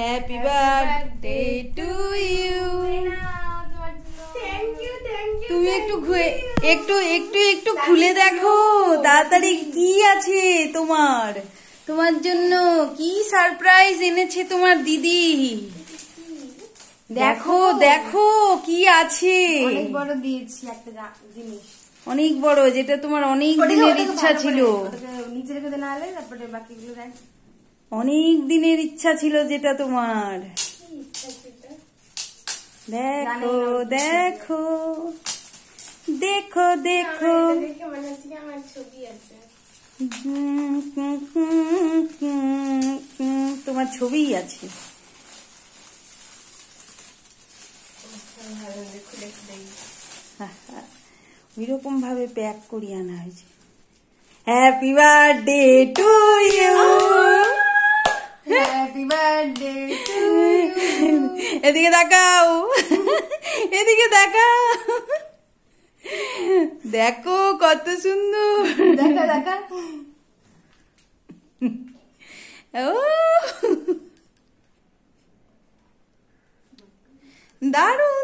happy birthday to you তুমি একটু একটু একটু একটু খুলে দেখো তাড়াতাড়ি কি আছে তোমার তোমার জন্য কি সারপ্রাইজ এনেছে তোমার দিদি দেখো দেখো কি আছে অনেক বড় যেটা তোমার অনেক দিনের ইচ্ছা ছিল নিচে রেখে না তারপরে বাকিগুলো দেখ অনেক দিনের ইচ্ছা ছিল যেটা তোমার দেখো দেখো দেখো দেখো তোমার ছবিই আছে ওইরকম ভাবে প্যাক করিয়ে আনা হয়েছে হ্যাপি বার্থডে টু ইউ এদিকে দেখাও এদিকে দেখাও দেখো কত সুন্দর দেখা দেখা ও দারুন